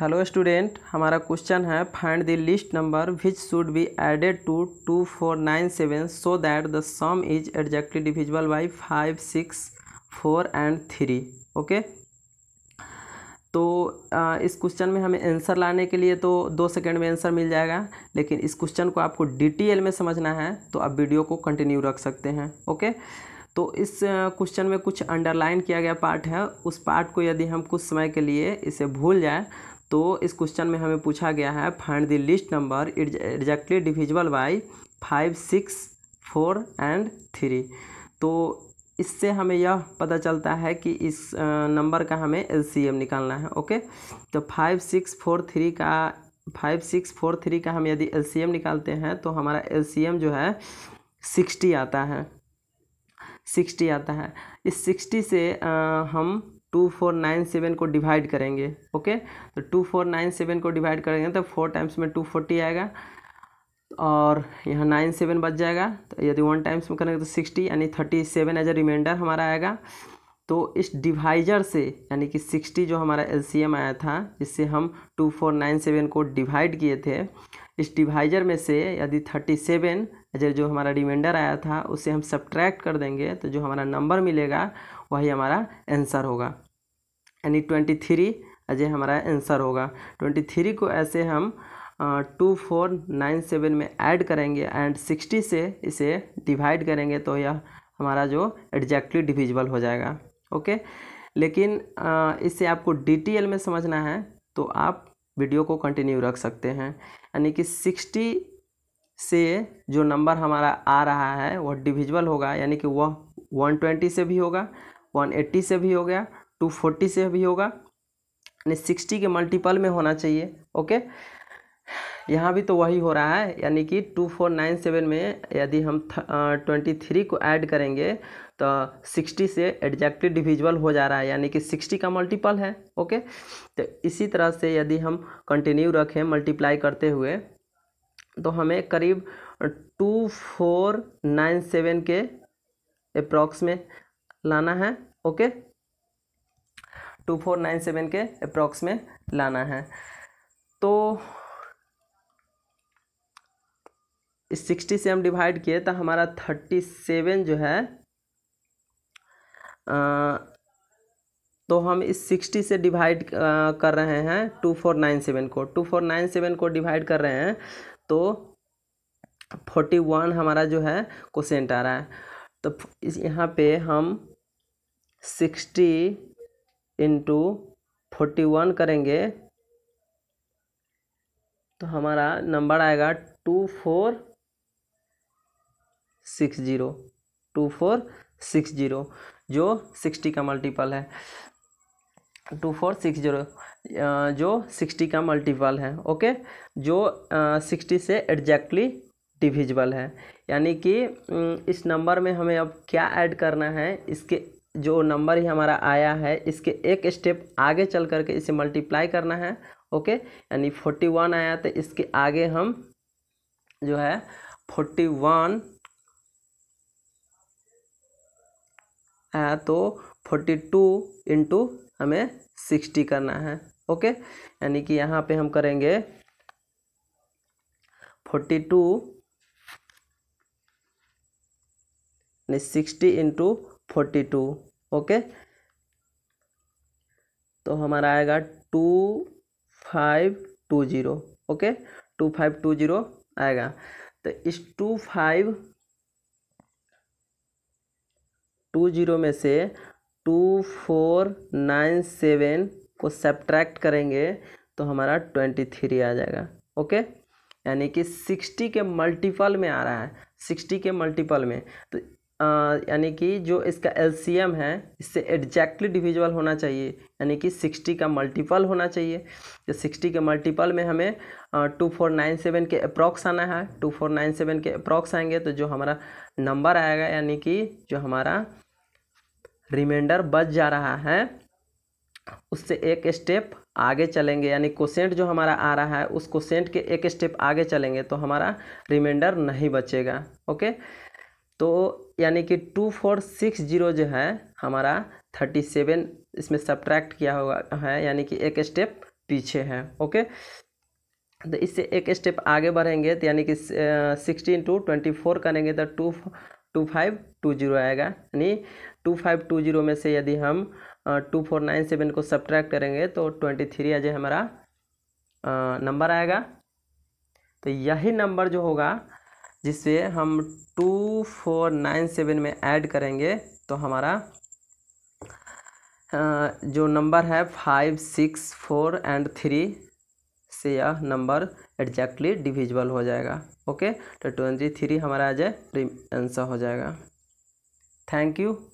hello student हमारा question है find the least number which should be added to two four nine seven so that the sum is exactly divisible by five six four and three okay तो आ, इस question में हमें answer लाने के लिए तो दो सेकंड में आंसर मिल जाएगा लेकिन इस क्वेश्चन को आपको डिटेल में समझना है तो आप वीडियो को कंटिन्यू रख सकते हैं ओके तो इस क्वेश्चन में कुछ अंडरलाइन किया गया पार्ट है उस पार्ट को यदि हम कुछ समय के लिए इसे भूल जाए तो इस क्वेश्चन में हमें पूछा गया है find the least number exactly divisible by five six four and three तो इससे हमें यह पता चलता है कि इस नंबर का हमें एलसीएम निकालना है ओके तो फाइव सिक्स फोर थ्री का फाइव सिक्स फोर थ्री का हम यदि एलसीएम निकालते हैं तो हमारा एलसीएम जो है सिक्सटी आता है सिक्सटी आता है इस सिक्सटी से आ, हम टू फोर नाइन सेवन को डिवाइड करेंगे ओके तो टू फोर नाइन सेवन को डिवाइड करेंगे तो फोर टाइम्स में टू फोर्टी आएगा और यहाँ नाइन सेवन बच जाएगा तो यदि वन टाइम्स में करेंगे तो सिक्सटी यानी thirty seven as a remainder हमारा आएगा तो इस डिवाइजर से यानी कि सिक्सटी जो हमारा एम आया था जिससे हम टू फोर नाइन सेवन को डिवाइड किए थे इस डिवाइजर में से यदि थर्टी सेवन जो हमारा रिमाइंडर आया था उसे हम सब्ट्रैक्ट कर देंगे तो जो हमारा नंबर मिलेगा वही हमारा आंसर होगा यानी ट्वेंटी थ्री अजय हमारा आंसर होगा ट्वेंटी थ्री को ऐसे हम टू फोर नाइन सेवन में ऐड करेंगे एंड सिक्सटी से इसे डिवाइड करेंगे तो यह हमारा जो एग्जैक्टली डिविजिबल हो जाएगा ओके लेकिन इसे आपको डिटेल में समझना है तो आप वीडियो को कंटिन्यू रख सकते हैं यानी कि सिक्सटी से जो नंबर हमारा आ रहा है वह डिविजल होगा यानी कि वह वन ट्वेंटी से भी होगा वन एट्टी से भी हो गया टू फोर्टी से भी होगा यानी सिक्सटी के मल्टीपल में होना चाहिए ओके यहाँ भी तो वही हो रहा है यानी कि टू फोर नाइन सेवन में यदि हम ट्वेंटी थ्री को ऐड करेंगे तो सिक्सटी से एग्जैक्टली डिविजुअल हो जा रहा है यानी कि सिक्सटी का मल्टीपल है ओके तो इसी तरह से यदि हम कंटिन्यू रखें मल्टीप्लाई करते हुए तो हमें करीब टू फोर नाइन सेवन के अप्रॉक्स में लाना है okay two four nine seven के अप्रॉक्स में लाना है तो इस सिक्सटी से हम डिवाइड किए तो हमारा थर्टी सेवन जो है आ, तो हम इस सिक्सटी से डिवाइड कर रहे हैं टू फोर नाइन सेवन को टू फोर नाइन सेवन को डिवाइड कर रहे हैं तो फोर्टी वन हमारा जो है कोसेंट आ रहा है तो इस यहाँ पे हम सिक्सटी इंटू फोर्टी वन करेंगे तो हमारा नंबर आएगा two four six zero two four six zero जो सिक्सटी का मल्टीपल है टू फोर सिक्स जीरो जो सिक्सटी का मल्टीपल है ओके जो सिक्सटी से एग्जैक्टली डिविजिबल है यानी कि इस नंबर में हमें अब क्या ऐड करना है इसके जो नंबर ही हमारा आया है इसके एक स्टेप आगे चल करके इसे मल्टीप्लाई करना है ओके यानी फोर्टी वन आया तो इसके आगे हम जो है फोर्टी वन तो फोर्टी टू इंटू हमें सिक्सटी करना है ओके यानी कि यहाँ पे हम करेंगे फोर्टी टू यानी sixty into forty two okay तो हमारा आएगा two five two zero okay two five two zero आएगा तो इस टू फाइव टू जीरो में से टू फोर नाइन सेवन को सब्ट्रैक्ट करेंगे तो हमारा ट्वेंटी थ्री आ जाएगा ओके यानी कि सिक्सटी के मल्टीपल में आ रहा है सिक्सटी के मल्टीपल में तो यानी कि जो इसका एल है इससे एग्जैक्टली डिविजल होना चाहिए यानी कि सिक्सटी का मल्टीपल होना चाहिए तो सिक्सटी के मल्टीपल में हमें टू फोर नाइन सेवन के अप्रॉक्स आना है टू फोर नाइन सेवन के अप्रॉक्स आएंगे तो जो हमारा नंबर आएगा यानी कि जो हमारा रिमाइंडर बच जा रहा है उससे एक स्टेप आगे चलेंगे यानी कोसेंट जो हमारा आ रहा है उस कोसेंट के एक स्टेप आगे चलेंगे तो हमारा रिमाइंडर नहीं बचेगा ओके तो यानी कि टू फोर सिक्स जीरो जो है हमारा थर्टी सेवन इसमें सब्ट्रैक्ट किया हुआ है यानी कि एक स्टेप पीछे है ओके तो इससे एक स्टेप आगे बढ़ेंगे तो यानी कि सिक्सटीन टू ट्वेंटी फोर करेंगे तो two two five two zero आएगा यानी टू फाइव टू जीरो में से यदि हम टू फोर नाइन सेवन को सब्ट्रैक्ट करेंगे तो ट्वेंटी थ्री आज हमारा नंबर आएगा तो यही नंबर जो होगा जिसे हम टू फोर नाइन सेवन में ऐड करेंगे तो हमारा जो नंबर है five six four and three से यह नंबर एग्जैक्टली डिविजिबल हो जाएगा ओके तो ट्वेंटी थ्री हमारा आज आंसर तो हो जाएगा थैंक यू